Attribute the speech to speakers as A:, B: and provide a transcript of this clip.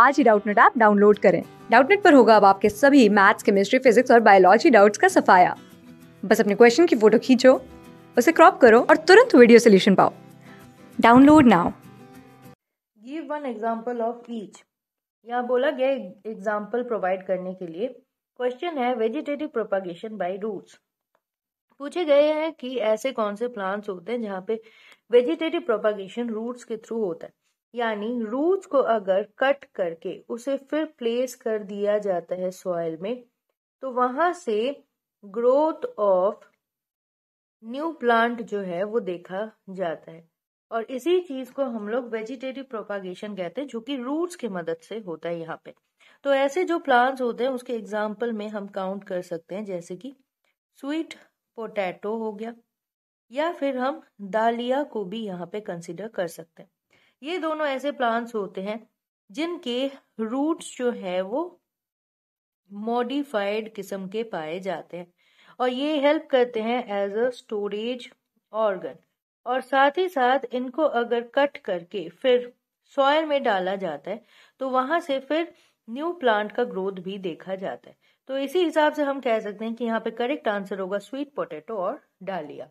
A: आज ही Doubtnut app download करें डाउटनेट पर होगा अब आपके सभी मैथ्स केमिस्ट्री फिजिक्स और बायोलॉजी डाउट्स का सफाया बस अपने क्वेश्चन की फोटो खींचो उसे क्रॉप करो और तुरंत वीडियो सोल्यूशन पाओ download now
B: give one example of each यहाँ बोला गया एग्जाम्पल प्रोवाइड करने के लिए क्वेश्चन है वेजिटेटिव प्रोपागेशन बाय रूट्स पूछे गए हैं कि ऐसे कौन से प्लांट्स होते हैं जहाँ पे वेजिटेटिव प्रोपागेशन रूट्स के थ्रू होता है यानी रूट को अगर कट करके उसे फिर प्लेस कर दिया जाता है सॉइल में तो वहां से ग्रोथ ऑफ न्यू प्लांट जो है वो देखा जाता है और इसी चीज को हम लोग वेजिटेटिव प्रोपागेशन कहते हैं जो कि रूट्स की मदद से होता है यहाँ पे तो ऐसे जो प्लांट्स होते हैं उसके एग्जाम्पल में हम काउंट कर सकते हैं जैसे कि स्वीट पोटैटो हो गया या फिर हम दालिया को भी यहाँ पे कंसिडर कर सकते हैं ये दोनों ऐसे प्लांट्स होते हैं जिनके रूट्स जो है वो मॉडिफाइड किस्म के पाए जाते हैं और ये हेल्प करते हैं एज अ स्टोरेज ऑर्गन और साथ ही साथ इनको अगर कट करके फिर सॉयल में डाला जाता है तो वहां से फिर न्यू प्लांट का ग्रोथ भी देखा जाता है तो इसी हिसाब से हम कह सकते हैं कि यहाँ पे करेक्ट आंसर होगा स्वीट पोटैटो और डालिया